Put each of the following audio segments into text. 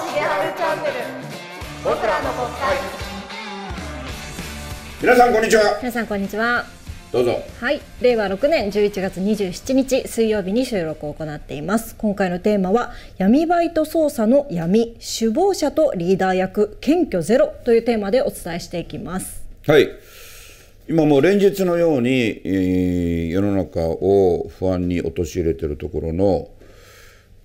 重春チャンネル僕らの国会皆さんこんにちは皆さんこんにちはどうぞはい令和6年11月27日水曜日に収録を行っています今回のテーマは闇バイト捜査の闇首謀者とリーダー役謙虚ゼロというテーマでお伝えしていきますはい今もう連日のように、えー、世の中を不安に陥れているところの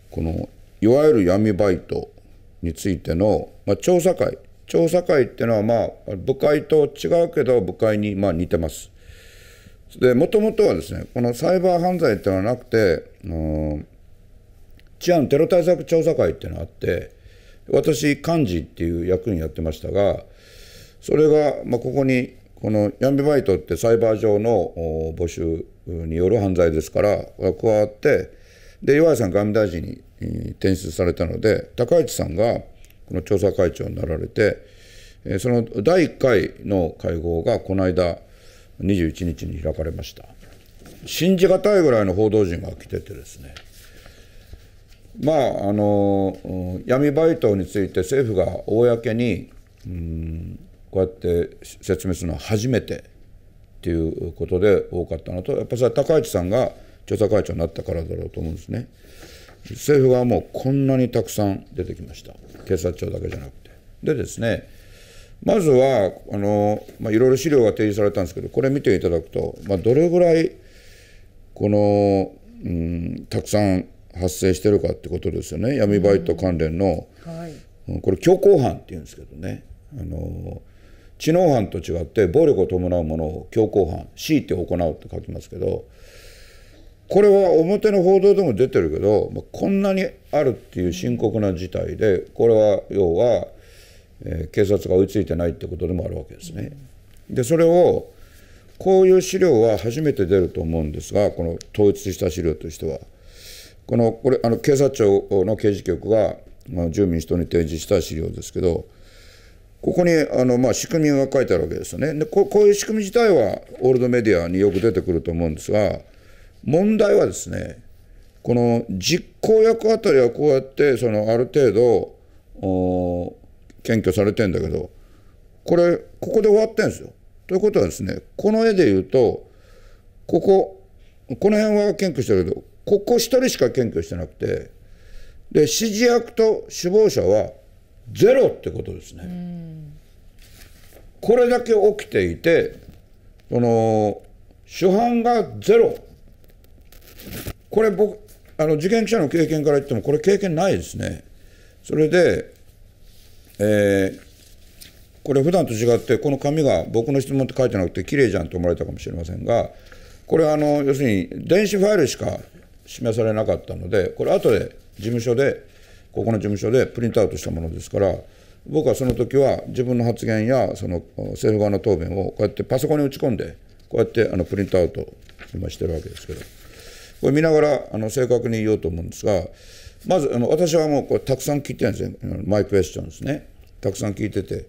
このいわゆる闇バイトについての、まあ、調査会調査会っていうのはまあ部会と違うけど部会にまあ似てます。でもともとはですねこのサイバー犯罪っていうのはなくて、うん、治安テロ対策調査会っていうのがあって私幹事っていう役員やってましたがそれが、まあ、ここにこの闇バイトってサイバー上の募集による犯罪ですから加わってで岩井さん外務大臣に転出されたので高市さんがこの調査会長になられてその第1回の会合がこの間21日に開かれました信じがたいぐらいの報道陣が来ててですねまああの闇バイトについて政府が公にうんこうやって説明するのは初めてっていうことで多かったのとやっぱりそれは高市さんが調査会長になったからだろうと思うんですね。政府側もこんなにたくさん出てきました、警察庁だけじゃなくて。でですね、まずは、あのまあ、いろいろ資料が提示されたんですけど、これ見ていただくと、まあ、どれぐらいこの、うん、たくさん発生してるかってことですよね、闇バイト関連の、うんはい、これ、強行犯っていうんですけどね、あの知能犯と違って、暴力を伴うものを強行犯、強いて行うって書きますけど、これは表の報道でも出てるけど、まあ、こんなにあるっていう深刻な事態でこれは要は、えー、警察が追いついてないってことでもあるわけですね。でそれをこういう資料は初めて出ると思うんですがこの統一した資料としてはこのこれあの警察庁の刑事局が、まあ、住民人に提示した資料ですけどここにあの、まあ、仕組みが書いてあるわけですよねでこういう仕組み自体はオールドメディアによく出てくると思うんですが。問題はですね、この実行役あたりはこうやってそのある程度検挙されてんだけどこれここで終わってんですよ。ということはですねこの絵で言うとこここの辺は検挙してるけどここ1人しか検挙してなくてで指示役と首謀者はゼロってことですね。これだけ起きていてその主犯がゼロ。これ僕、あの受験記者の経験から言っても、これ経験ないですね。それで、えー、これ普段と違って、この紙が僕の質問って書いてなくて、綺麗じゃんと思われたかもしれませんが、これあの、要するに電子ファイルしか示されなかったので、これ後で事務所で、ここの事務所でプリントアウトしたものですから、僕はその時は自分の発言やその政府側の答弁をこうやってパソコンに打ち込んで、こうやってあのプリントアウト今してるわけですけど。これ見ながらあの正確に言おうと思うんですが、まずあの私はもうこれたくさん聞いてるんですね、マイクエスチョンですね、たくさん聞いてて、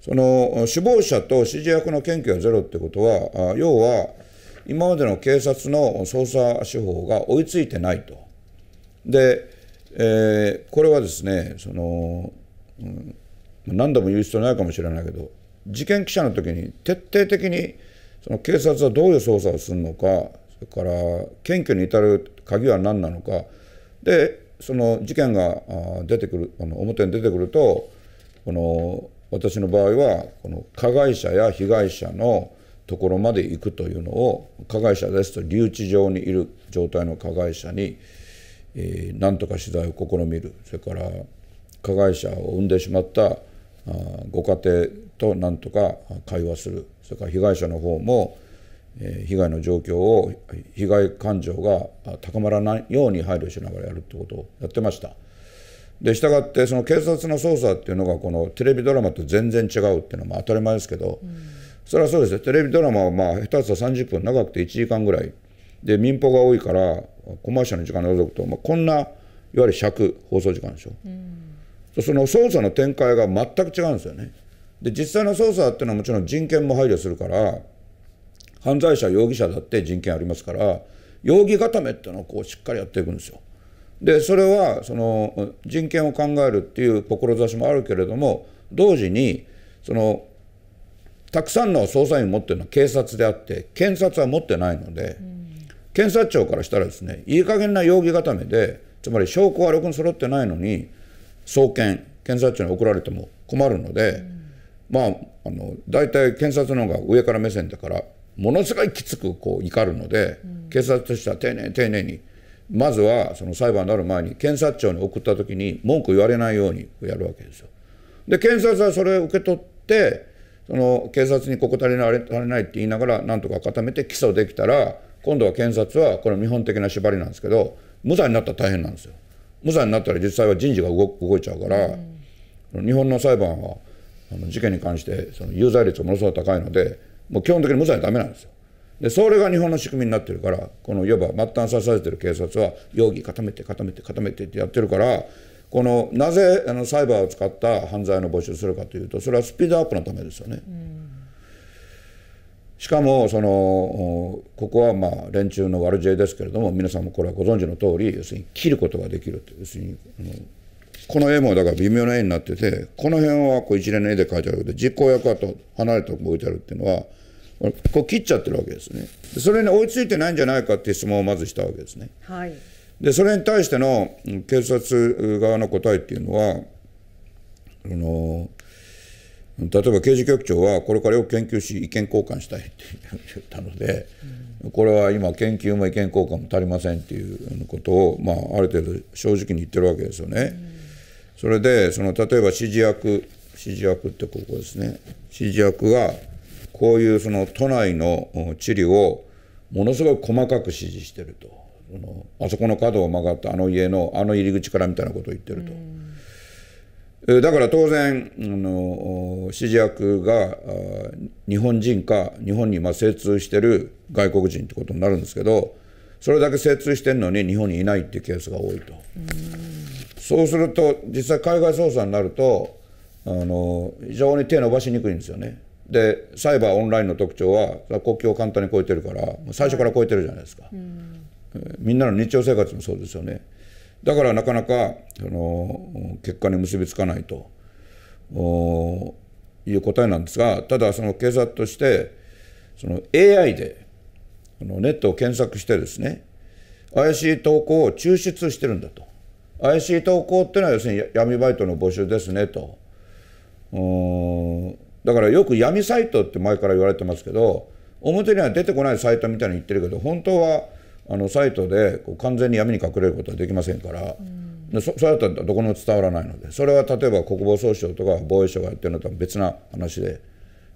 その首謀者と指示役の検挙がゼロってことは、要は今までの警察の捜査手法が追いついてないと。で、えー、これはですねその、うん、何度も言う必要ないかもしれないけど事件記者の時に徹底的にその警察はどういう捜査をするのかから検挙に至る鍵は何なのかでその事件が出てくるあの表に出てくるとこの私の場合はこの加害者や被害者のところまで行くというのを加害者ですと留置場にいる状態の加害者に、えー、何とか取材を試みるそれから加害者を生んでしまったご家庭と何とか会話するそれから被害者の方も被害の状況を被害感情が高まらないように配慮しながらやるってことをやってました。でしたがってその警察の捜査っていうのがこのテレビドラマと全然違うっていうのは当たり前ですけど、うん、それはそうですよテレビドラマはまあ下手したら30分長くて1時間ぐらいで民放が多いからコマーシャルの時間を除くと、まあ、こんないわゆる尺放送時間でしょ、うん、その捜査の展開が全く違うんですよねで実際の捜査っていうのはもちろん人権も配慮するから犯罪者容疑者だって人権ありますから容疑固めっていうのをこうしっかりやっていくんですよ。でそれはその人権を考えるっていう志もあるけれども同時にそのたくさんの捜査員を持ってるのは警察であって検察は持ってないので、うん、検察庁からしたらですねいい加減な容疑固めでつまり証拠はろくに揃ってないのに送検検察庁に送られても困るので、うん、まああの大体検察の方が上から目線だからものすごいきつくこう怒るので、警察としては丁寧丁寧にまずはその裁判になる前に検察庁に送った時に文句言われないようにやるわけですよ。で検察はそれを受け取ってその警察にここ足りない足りないって言いながらなんとか固めて起訴できたら今度は検察はこれ日本的な縛りなんですけど無罪になったら大変なんですよ。無罪になったら実際は人事が動動いちゃうから、うん、日本の裁判はあの事件に関してその有罪率ものすごい高いので。もう基本的に無罪はダメなんですよ。でそれが日本の仕組みになってるからこのいわば末端されてる警察は容疑固めて固めて固めてってやってるからこのなぜあのサイバーを使った犯罪の募集するかというとそれはスピードアップのためですよね。しかもそのここはまあ連中の悪知恵ですけれども皆さんもこれはご存知の通り要するに切ることができるという要するにこの絵もだから微妙な絵になっててこの辺はこう一連の絵で描いてあるけど実行役はと離れて動いてあるっていうのはこう切っちゃってるわけですねそれに追いついてないんじゃないかっていう質問をまずしたわけですね。はい、でそれに対しての警察側の答えっていうのはあの例えば刑事局長はこれからよく研究し意見交換したいって言ったので、うん、これは今研究も意見交換も足りませんっていうことを、まあ、ある程度正直に言ってるわけですよね。うんそれで、その、例えば指示役、指示役ってここですね。指示役が、こういうその都内の地理をものすごく細かく指示してると。そのあそこの角を曲がったあの家のあの入り口からみたいなことを言ってると。だから当然あの指示役が日本人か日本にまあ精通してる外国人ってことになるんですけどそれだけ精通してるのに日本にいないっていうケースが多いと。うそうすると、実際、海外捜査になるとあの、非常に手伸ばしにくいんですよね。で、サイバーオンラインの特徴は、国境を簡単に超えてるから、最初から超えてるじゃないですか、うん、みんなの日常生活もそうですよね。だからなかなかあの結果に結びつかないという答えなんですが、ただ、その警察として、その AI であのネットを検索してですね、怪しい投稿を抽出してるんだと。怪しい投稿っていうのは要するに闇バイトの募集ですねと。うんだからよく闇サイトって前から言われてますけど表には出てこないサイトみたいに言ってるけど本当はあのサイトで完全に闇に隠れることはできませんから、でそそれだったらどこにも伝わらないのでそれは例えば国防総省とか防衛省がやってるのとは別な話で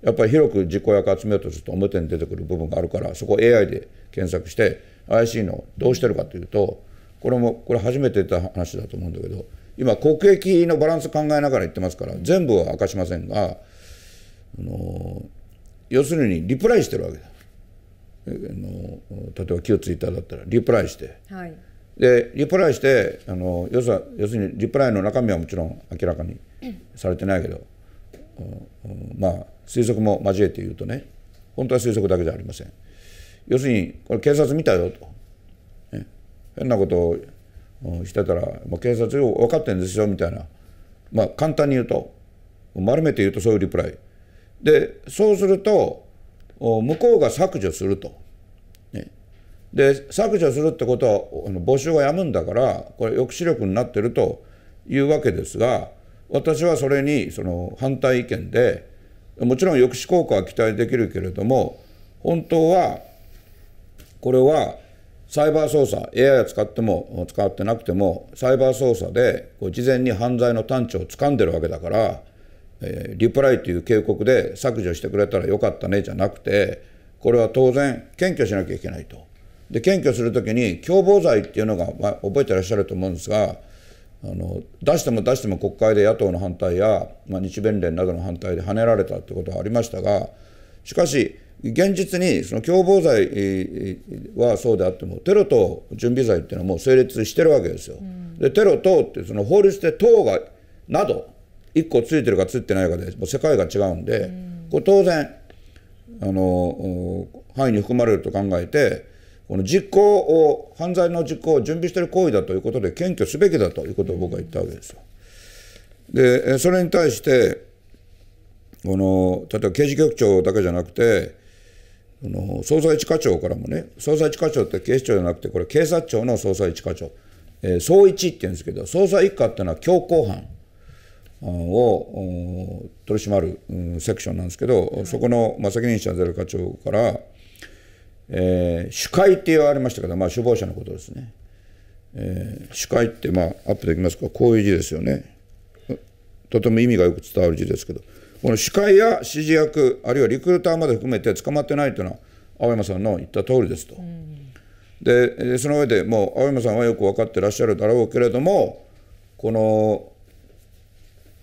やっぱり広く実行役集めようとすると表に出てくる部分があるからそこを AI で検索して IC のどうしてるかというと。これも、これ初めて言った話だと思うんだけど、今、国益のバランス考えながら言ってますから、全部は明かしませんが、あの要するにリプライしてるわけだ。あの例えば旧ツイッターだったらリプライして、はい、でリプライしてあの要するにリプライの中身はもちろん明らかにされてないけど、うん、まあ推測も交えて言うとね本当は推測だけじゃありません要するにこれ警察見たよと変なことをしてたら、まあ、警察よ分かってんですよみたいな、まあ、簡単に言うと丸めて言うとそういうリプライでそうすると向こうが削除すると。ね、で削除するってことはあの募集がやむんだからこれ抑止力になってるというわけですが私はそれにその反対意見でもちろん抑止効果は期待できるけれども本当はこれはサイバー捜査、AI を使っても使ってなくても、サイバー捜査でこう事前に犯罪の探知を掴んでるわけだから、えー、リプライという警告で削除してくれたらよかったねじゃなくて、これは当然、検挙しなきゃいけないと。で、検挙するときに、共謀罪っていうのが、まあ、覚えてらっしゃると思うんですが、あの出しても出しても国会で野党の反対や、まあ、日弁連などの反対で跳ねられたってことはありましたがしかし現実にその共謀罪はそうであってもテロ等準備罪っていうのはもう成立してるわけですよ。うん、でテロ等ってその法律で等がなど1個ついてるかついてないかでもう世界が違うんで、うん、これ当然あの範囲に含まれると考えてこの実行を犯罪の実行を準備している行為だということで検挙すべきだということを僕は言ったわけですよ。でそれに対してこの例えば刑事局長だけじゃなくてあの捜査一課長からもね捜査一課長って警視庁じゃなくてこれ警察庁の捜査一課長、えー、総一って言うんですけど捜査一課っていうのは強行犯を取り締まる、うん、セクションなんですけど、はい、そこの、まあ、責任者ゼロ課長から、えー、主会って言われましたけど、まあ、首謀者のことですね、えー、主会って、まあ、アップできますかこういう字ですよねとても意味がよく伝わる字ですけど。この司会や指示役、あるいはリクルーターまで含めて捕まってないというのは、青山さんの言った通りですと。で、その上でもう青山さんはよく分かってらっしゃるだろうけれども、この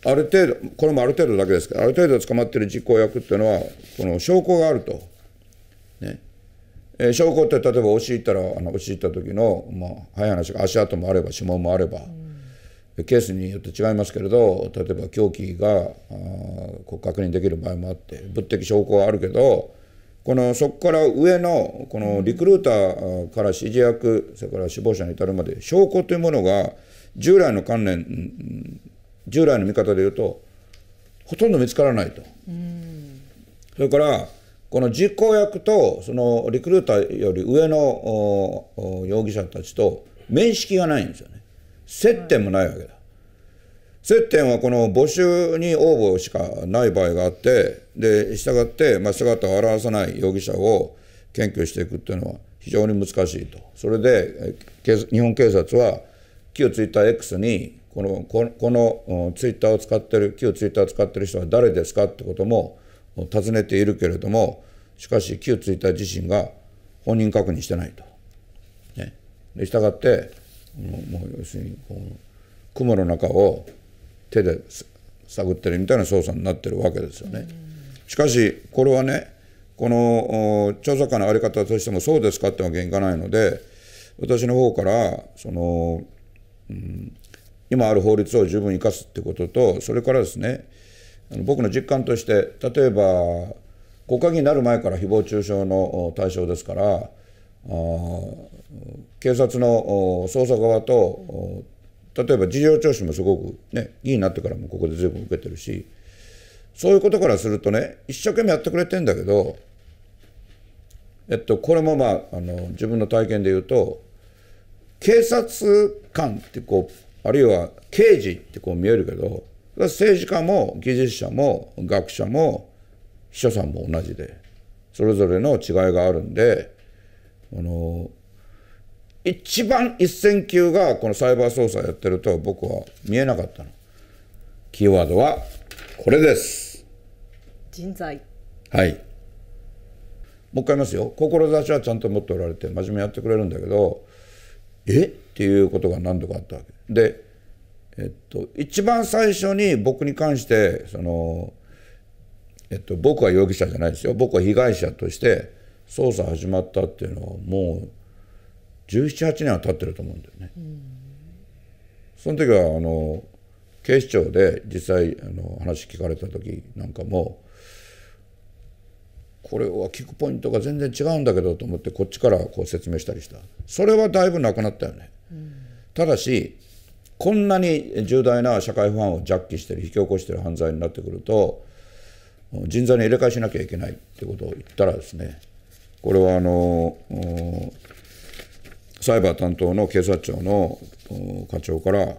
ある程度、これもある程度だけですけど、ある程度捕まっている実行役っていうのは、この証拠があると。ねえー、証拠って例えば押し入ったらあの押し入った時の、まあ、早い話が足跡もあれば指紋もあれば、うんケースによって違いますけれど例えば凶器が確認できる場合もあって物的証拠はあるけどこのそこから上のこのリクルーターから指示役それから死亡者に至るまで証拠というものが従来の観念従来の見方でいうとほとんど見つからないと。それからこの実行役とそのリクルーターより上の容疑者たちと面識がないんですよね。接点もないわけだ、はい、接点はこの募集に応募しかない場合があってで従って、まあ、姿を現さない容疑者を検挙していくっていうのは非常に難しいとそれで日本警察は旧ツイッター X にこのこのツイッターを使ってる旧ツイッターを使ってる人は誰ですかってことも尋ねているけれどもしかし旧ツイッター自身が本人確認してないと。ね、しってもう要するにこう雲の中を手で探ってるみたいな捜査になってるわけですよね。しかしこれはねこの調査官の在り方としてもそうですかってわけにいかないので私の方からその、うん、今ある法律を十分生かすってこととそれからですね僕の実感として例えば国会議員になる前から誹謗中傷の対象ですから警察の捜査側と例えば事情聴取もすごくね議員になってからもここで随分受けてるしそういうことからするとね一生懸命やってくれてんだけどえっとこれもまああの自分の体験で言うと警察官ってこうあるいは刑事ってこう見えるけど政治家も技術者も学者も秘書さんも同じでそれぞれの違いがあるんで。あの一番一線級がこのサイバー捜査やってると僕は見えなかったのキーワードはこれです人材はいもう一回言いますよ志はちゃんと持っておられて真面目にやってくれるんだけどえっていうことが何度かあったわけでえっと一番最初に僕に関してそのえっと僕は容疑者じゃないですよ僕は被害者として捜査始まったっていうのはもう1718年は経ってると思うんだよね。その時はあの警視庁で実際あの話聞かれた時なんかもこれは聞くポイントが全然違うんだけどと思ってこっちからこう説明したりしたそれはだいぶなくなったよね。ただしこんなに重大な社会不安をジャッキしてる引き起こしてる犯罪になってくると人材に入れ替えしなきゃいけないってことを言ったらですねこれはあのサイバー担当の警察庁の課長から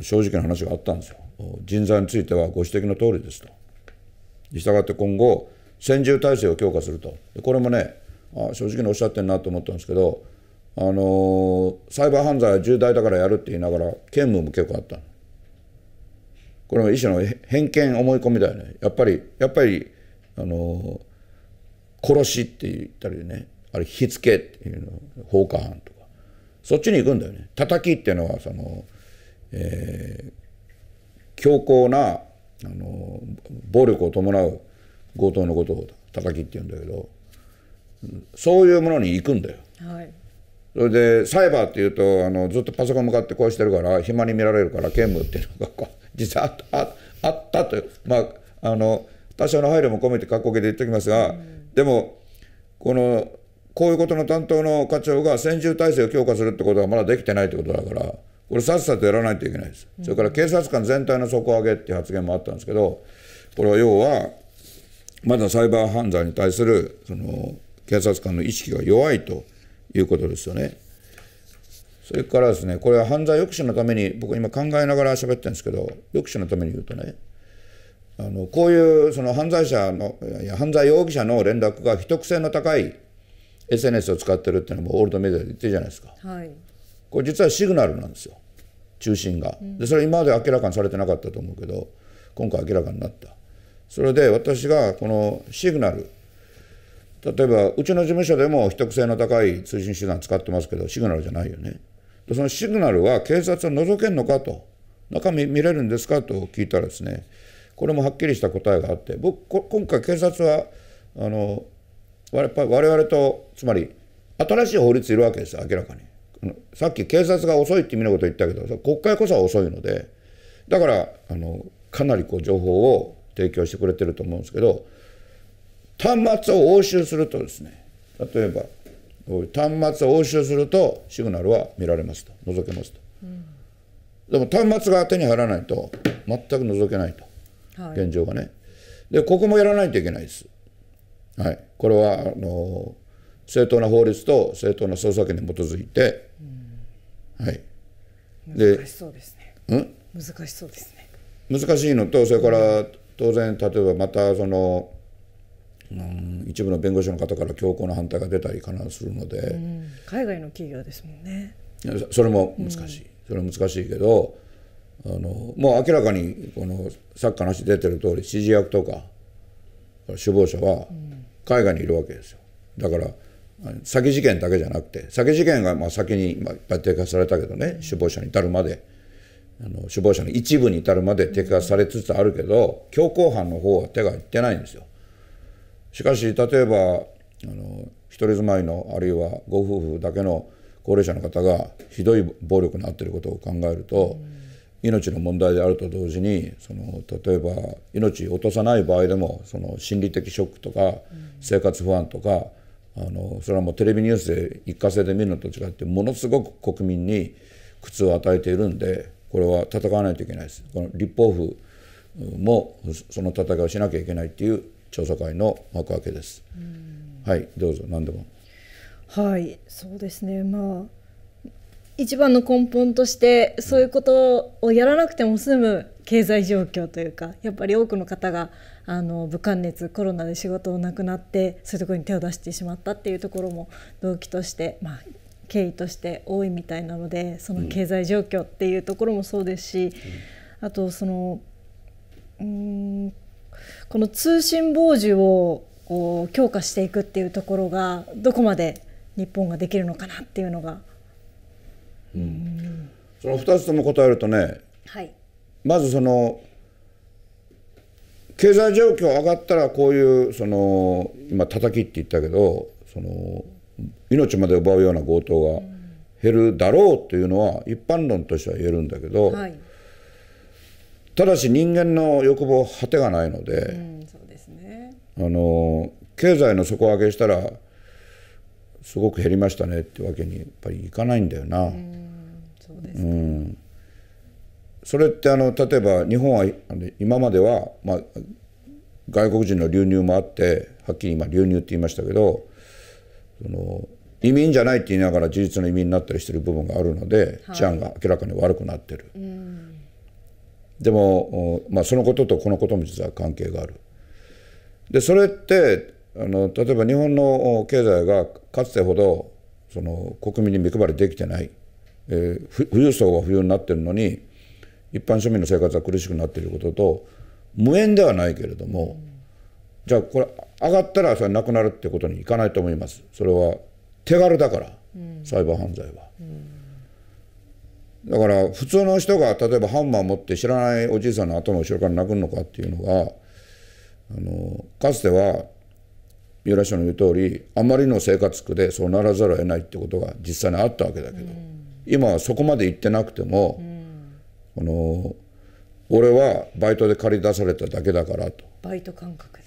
正直な話があったんですよ。人材についてはご指摘の通りですと。したがって今後、専従体制を強化すると。これもね、あ正直におっしゃってるなと思ったんですけど、あのー、サイバー犯罪は重大だからやるって言いながら、兼務も結構あったこれも一種の偏見思い込みだよね。やっぱり、やっぱり、あのー殺しって言ったりね、あれ、火付けっていうの、放火犯とか、そっちに行くんだよね。叩きっていうのは、その、えー、強硬な、あの、暴力を伴う強盗のことを叩きって言うんだけど、そういうものに行くんだよ。はい、それでサイバーっていうとあのずっとパソコン向かってこうしてるから暇に見られるから兼務っていうのが 実はあったというまああの多少の配慮も込めて格好形で言っておきますが、うでも、この、こういうことの担当の課長が専従体制を強化するってことはまだできてないってことだから、これさっさとやらないといけないです。それから警察官全体の底上げっていう発言もあったんですけど、これは要は、まだサイバー犯罪に対する、その、警察官の意識が弱いということですよね。それからですね、これは犯罪抑止のために、僕今考えながら喋ってるんですけど、抑止のために言うとね、あのこういうその犯罪者の犯罪容疑者の連絡が秘匿性の高い SNS を使ってるっていうのもオールドメディアで言ってるじゃないですか、はい、これ実はシグナルなんですよ中心が、でそれ今まで明らかにされてなかったと思うけど今回明らかになったそれで私がこのシグナル例えばうちの事務所でも秘匿性の高い通信手段使ってますけどシグナルじゃないよねそのシグナルは警察を除けんのかと中身見れるんですかと聞いたらですねこれもはっきりした答えがあって僕今回警察はあの我々とつまり新しい法律いるわけですよ明らかにさっき警察が遅いってみんなこと言ったけど国会こそは遅いのでだからあのかなりこう情報を提供してくれてると思うんですけど端末を押収するとですね例えば端末を押収するとシグナルは見られますと覗けますと、うん、でも端末が手に入らないと全く覗けないとはい、現状がねでここもやらないといけないです、はい、これはあの正当な法律と正当な捜査権に基づいて、はい難しそうですね難しそうですね難しいのとそれから当然例えばまたその、うん、一部の弁護士の方から強硬な反対が出たり必ずするので、うん、海外の企業ですもんねそれも難しい、うん、それも難しいけどあのもう明らかにこのさっき話出てる通り指示役とか首謀者は海外にいるわけですよだから詐欺事件だけじゃなくて詐欺事件がまあ先にいっぱい摘発されたけどね首謀者に至るまであの首謀者の一部に至るまで摘発されつつあるけど強行犯の方は手がいってないんですよ。しかし例えばあの一人住まいのあるいはご夫婦だけの高齢者の方がひどい暴力になっていることを考えると、う命の問題であると同時にその例えば命を落とさない場合でもその心理的ショックとか生活不安とか、あのそれはもうテレビニュースで一過性で見るのと違ってものすごく国民に苦痛を与えているんでこれは戦わないといけないです。この立法府もその戦いをしなきゃいけないっていう調査会の幕開けです。はい、どうぞ何でも。はい、そうですね。まあ一番の根本としてそういうことをやらなくても済む経済状況というかやっぱり多くの方があの武漢熱コロナで仕事をなくなってそういうところに手を出してしまったっていうところも動機としてまあ経緯として多いみたいなのでその経済状況っていうところもそうですし、うん、あとそのうんこの通信傍受をこう強化していくっていうところがどこまで日本ができるのかなっていうのがその2つとも答えるとね、はい、まずその経済状況上がったらこういうその今叩きって言ったけどその命まで奪うような強盗が減るだろうというのは一般論としては言えるんだけど、はい、ただし人間の欲望果てがないのでうんそうですね、あの経済の底上げしたらすごく減りましたねってわけにやっぱりいかないんだよな。うですうん、それってあの例えば日本は今までは、まあ、外国人の流入もあってはっきり今流入って言いましたけどその移民じゃないって言いながら事実の移民になったりしてる部分があるので、はい、治安が明らかに悪くなってる、うん、でも、まあ、そのこととこのことも実は関係があるでそれってあの例えば日本の経済がかつてほどその国民に目配りできてないえー、富裕層が富裕になってるのに一般庶民の生活は苦しくなっていることと無縁ではないけれども、じゃあこれ上がったらそれなくなるってことにいかないと思いますそれは手軽だから、うん、サイバー犯罪は、うん、だから普通の人が例えばハンマー持って知らないおじいさんの頭を後ろから殴るのかっていうのがあのかつては三浦市の言う通りあまりの生活苦でそうならざるを得ないってことが実際にあったわけだけど。うん今そこまで行ってなくても、うん、あの俺はバイトで借り出されただけだからとバイト感覚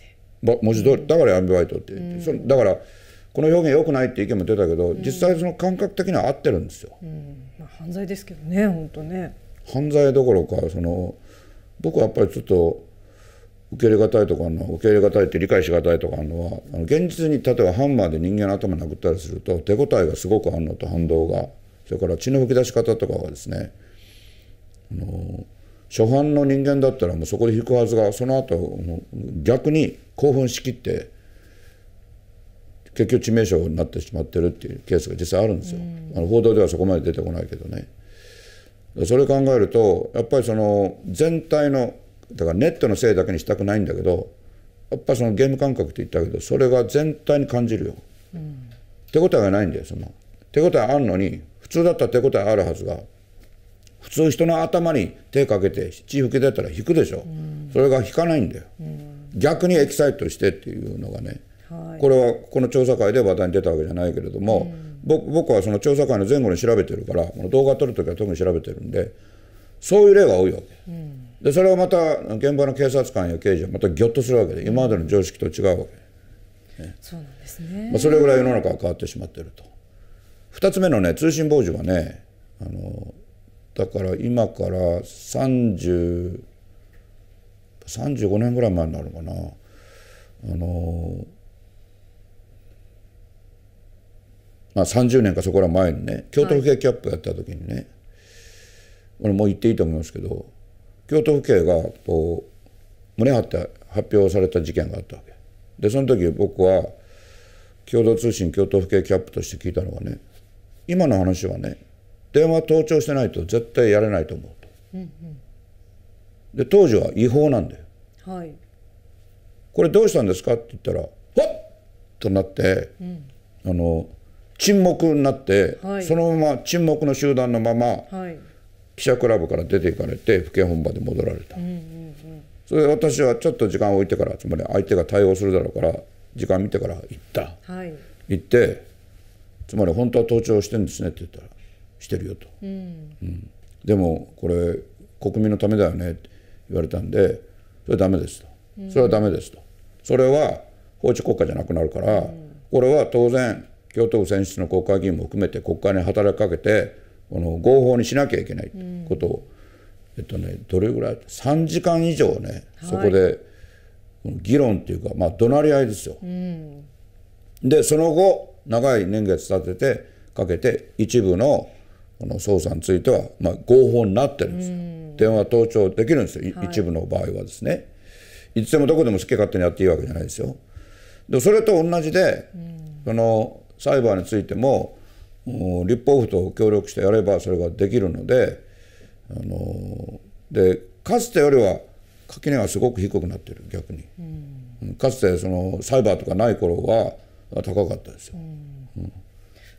で文字通りだからアンビバイトって言って、うん、だからこの表現良くないって意見も出たけど、うん、実際その感覚的には合ってるんですよ、まあ、犯罪ですけどね本当ね犯罪どころかその僕はやっぱりちょっと受け入れ難いとかあるのは受け入れ難いって理解し難いとかあるのはあの現実に例えばハンマーで人間の頭殴ったりすると手応えがすごくあるのと反動が。それから血の吹き出し方とかはですねあの初犯の人間だったらもうそこで引くはずがその後逆に興奮しきって結局致命傷になってしまってるっていうケースが実際あるんですよ。あの報道ではそこまで出てこないけどね。それ考えるとやっぱりその全体のだからネットのせいだけにしたくないんだけどやっぱそのゲーム感覚って言ったけどそれが全体に感じるよ。うん、手応えがないんだよその。手応えあるのに普通だったら手応えあるはずが普通人の頭に手かけて血吹き出たら引くでしょ、うん、それが引かないんだよ、うん、逆にエキサイトしてっていうのがね、はい、これはこの調査会で話題に出たわけじゃないけれども、うん、僕はその調査会の前後に調べてるからこの動画撮る時は特に調べてるんでそういう例が多いわけ、でそれはまた現場の警察官や刑事はまたぎょっとするわけで今までの常識と違うわけ、ね、そうなんですね、まあ、それぐらい世の中は変わってしまってると。2つ目のね通信傍受はねあのだから今から3035年ぐらい前になるのかなあのまあ30年かそこら前にね京都府警キャップやった時にね、はい、俺もう言っていいと思いますけど京都府警がこう胸張って発表された事件があったわけでその時僕は共同通信京都府警キャップとして聞いたのがね今の話はね電話盗聴してないと絶対やれないと思うと、うんうん、で当時は違法なんだよ、はい、これどうしたんですかって言ったら「わっ!」となって、うん、あの沈黙になって、はい、そのまま沈黙の集団のまま、はい、記者クラブから出ていかれて府警本場で戻られた、うんうんうん、それで私はちょっと時間を置いてからつまり相手が対応するだろうから時間見てから行った、はい、行ってつまり本当は盗聴してるんですねって言ったらしてるよと、うんうん、でもこれ国民のためだよねって言われたんでそれはダメですと、それはダメですとそれは法治国家じゃなくなるから、これは当然京都府選出の国会議員も含めて国会に働きかけてこの合法にしなきゃいけないことを、えっとねどれぐらい3時間以上ね、はい、そこで議論っていうかまあ怒鳴り合いですよ。でその後長い年月立ててかけて一部のこの捜査については、まあ、合法になってるんですよ。電話盗聴できるんですよ、はい、一部の場合はですね。いつでもどこでも好き勝手にやっていいわけじゃないですよ。でそれと同じで、その裁判についても立法府と協力してやればそれができるのであのでかつてよりは垣根がすごく低くなってる逆に、かつてそのサイバーとかない頃は高かったですよ、うん、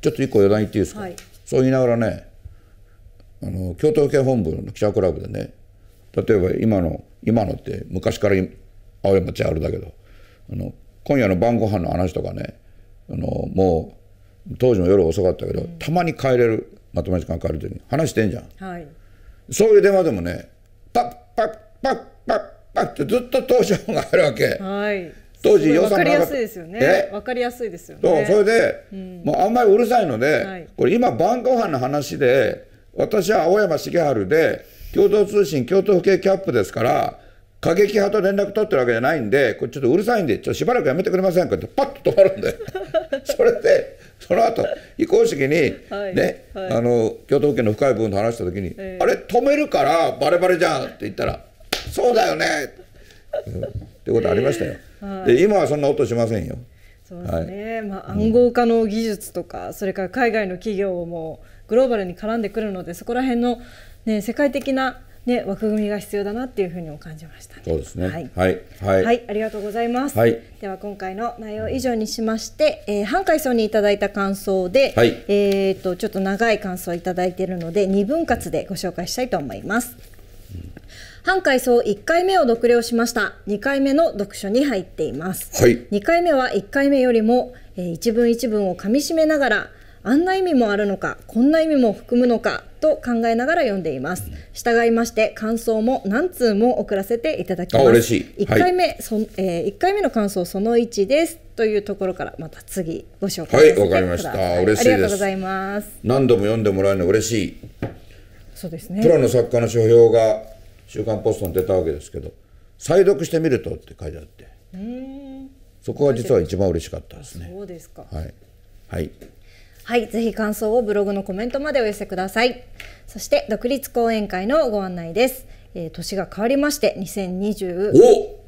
ちょっと一個余談言っていいですか、はい、そう言いながらねあの京都府警本部の記者クラブでね例えば今の今のって昔から青山ちゃんあるだけどあの今夜の晩ご飯の話とかねあのもう当時も夜遅かったけど、うん、たまに帰れるまとめ時間帰る時に話してんじゃん、はい、そういう電話でもねパッパッパッパッパッってずっと当時のがあるわけ、はい、当時予算分かりやすいですよね分かりやすいですよねそうそれで、うん、もうあんまりうるさいので、はい、これ今晩ご飯の話で私は青山茂春で共同通信京都府警キャップですから過激派と連絡取ってるわけじゃないんでこれちょっとうるさいんでちょっとしばらくやめてくれませんかってパッと止まるんで それでその後非公式にね、はいはい、あの京都府警の深い部分と話した時に、えー、あれ止めるからバレバレじゃん」って言ったら「そうだよね」ってことありましたよ。で今はそんな音しませんよ。そうですね、はい、まあ、暗号化の技術とか、うん、それから海外の企業もグローバルに絡んでくるのでそこら辺の、ね、世界的な、ね、枠組みが必要だなっていうふうにも感じました、ね、そうですね、はいはい、はい、はい、ありがとうございます、では今回の内容以上にしまして、えー、半海藻にいただいた感想で、えーと、とちょっと長い感想をいただいているので2分割でご紹介したいと思います。うん半回想一回目を読了しました。二回目の読書に入っています。はい、2回目は一回目よりも、えー、一文一文をかみしめながら、あんな意味もあるのか、こんな意味も含むのかと考えながら読んでいます。従いまして感想も何通も送らせていただきます。一回目、はい、そえ一、ー、回目の感想その一ですというところからまた次ご紹介はいわかりました。嬉しいありがとうございます。何度も読んでもらえるの嬉しい。そうですね。プロの作家の書評が週刊ポストに出たわけですけど「再読してみると」って書いてあってそこが実は一番嬉しかったですね。そうですかはい、はいはい、ぜひ感想をブログのコメントまでお寄せください。そして独立講演会のご案内です。えー、年が変わりまして2020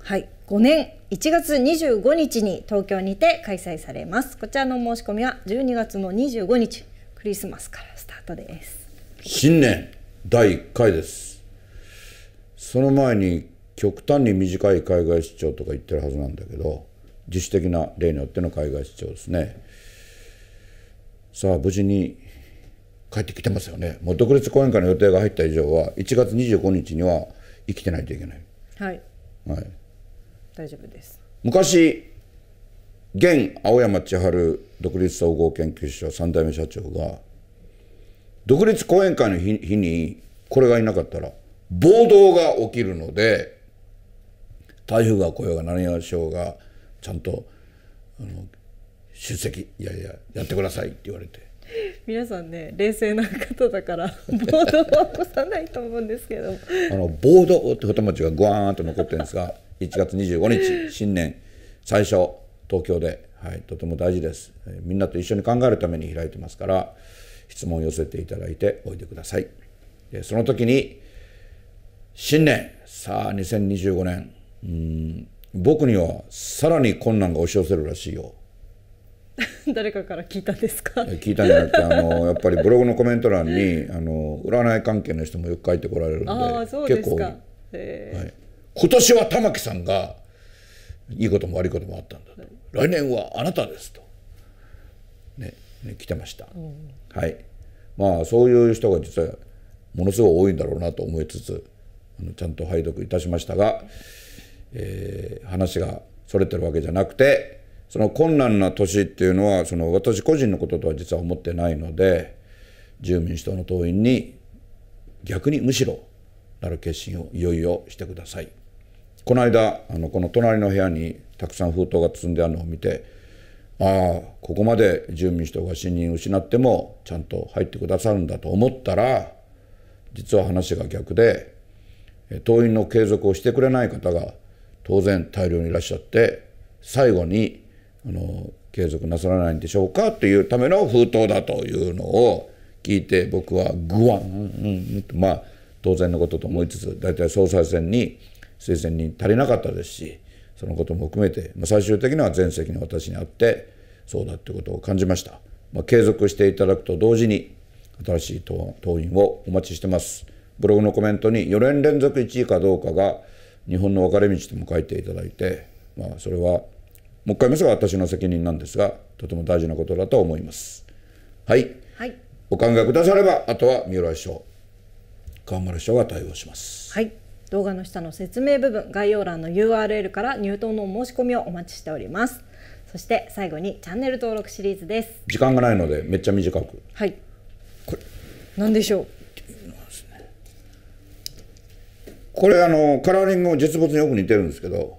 はい5年1月25日に東京にて開催されます。こちらの申し込みは12月の25日クリスマスからスタートです。新年第1回です。その前に極端に短い海外出張とか言ってるはずなんだけど自主的な例によっての海外出張ですねさあ無事に帰ってきてますよねもう独立講演会の予定が入った以上は1月25日には生きてないといけないはい、はい、大丈夫です昔現青山千春独立総合研究所3代目社長が独立講演会の日にこれがいなかったら暴動が起きるので台風が来ようが何がしようがちゃんとあの出席いやいややってくださいって言われて皆さんね冷静な方だから暴動は起こさないと思うんですけど あの暴動って太町がぐわーんと残ってるんですが1月25日新年最初東京で、はい、とても大事です、えー、みんなと一緒に考えるために開いてますから質問を寄せていただいておいでください。その時に新年、さあ2025年、うん、僕にはさらに困難が押し寄せるらしいよ。誰かから聞いたんですか聞いたんじゃなくてあのやっぱりブログのコメント欄にあの占い関係の人もよく書いてこられるんで結構、はい、今年は玉木さんがいいことも悪いこともあったんだと、はい、来年はあなたですと、ねね、来てました、うん、はいまあそういう人が実はものすごい多いんだろうなと思いつつちゃんと拝読いたしましたが、えー、話がそれてるわけじゃなくてその困難な年っていうのはその私個人のこととは実は思ってないので自由民主党の党員に逆にむしろなる決心をいよいよしてください。この間あのこの隣の部屋にたくさん封筒が包んであるのを見てああここまで自由民主党が信任を失ってもちゃんと入ってくださるんだと思ったら実は話が逆で党員の継続をしてくれない方が当然大量にいらっしゃって最後にあの継続なさらないんでしょうかというための封筒だというのを聞いて僕はグワン、うん、とまあ当然のことと思いつつ大体総裁選に推薦人足りなかったですしそのことも含めて、まあ、最終的には全席の私にあってそうだということを感じました、まあ、継続していただくと同時に新しい党員をお待ちしてます。ブログのコメントに4年連続1位かどうかが日本の分かれ道とも書いていただいて、まあ、それはもう一回見せが私の責任なんですがとても大事なことだと思います。はい、はい、お考えくださればあとは三浦師匠川村師匠が対応します。はい動画の下の説明部分概要欄の URL から入党の申し込みをお待ちしておりますそして最後にチャンネル登録シリーズです時間がないのでめっちゃ短くはいこれ何でしょうこれあのカラーリングも実物によく似てるんですけど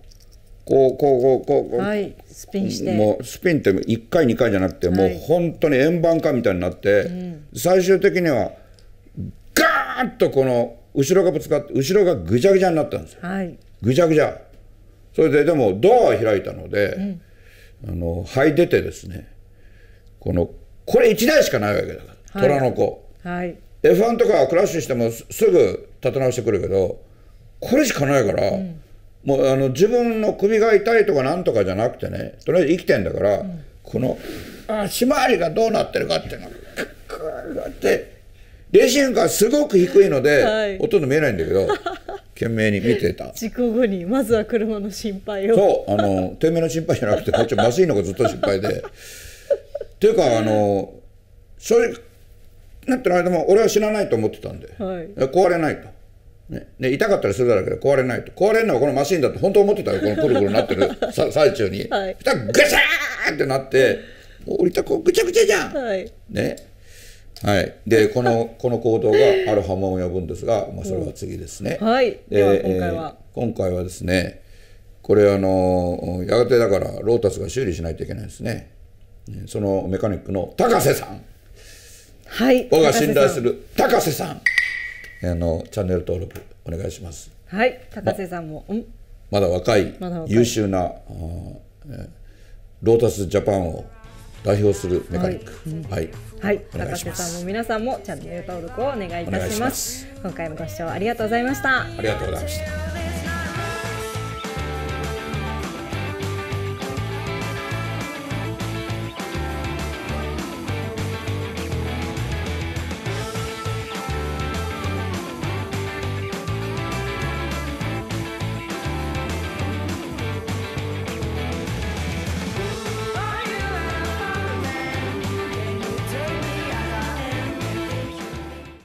こうこうこうこう、はい、スピンしてもうスピンって1回2回じゃなくて、もう本当に円盤化みたいになって、最終的にはガーッとこの後ろがぶつかって後ろがぐちゃぐちゃになったんですよ、はい、ぐちゃぐちゃそれででもドアは開いたので、うん、あの灰出てですねこのこれ1台しかないわけだから、虎の子、はい、F1 とかクラッシュしてもすぐ立て直してくるけどこれしかないから、うん、もうあの自分の首が痛いとかなんとかじゃなくてねとりあえず生きてんだから、うん、このひまりがどうなってるかっていうのがクッってレシンがすごく低いので、はい、ほとんど見えないんだけど 懸命に見てた事故後にまずは車の心配をそうあのてめえの心配じゃなくてこっちずいのがずっと心配でっていうかあの正直なってる間も俺は死なないと思ってたんで、はい、壊れないとね、で痛かったりするだろうけど壊れないと壊れるのはこのマシンだって本当思ってたよこのくるくるなってる 最中に、はい、そしたらガシャーってなって降りたこうぐちゃぐちゃじゃん、はい、ねはい、でこの この行動がある波紋を呼ぶんですが、まあ、それは次ですね、うん、はいでは今回は、えー、今回はですねこれあのやがてだからロータスが修理しないといけないですねそのメカニックの高瀬さんはい我が信頼する高瀬さんあのチャンネル登録お願いします。はい、高瀬さんも、ま、んまだ若い優秀な、あえロータスジャパンを代表するメカニック、はい、はい、高瀬さんも皆さんもチャンネル登録をお願いいたします。今回もご視聴ありがとうございました。ありがとうございました。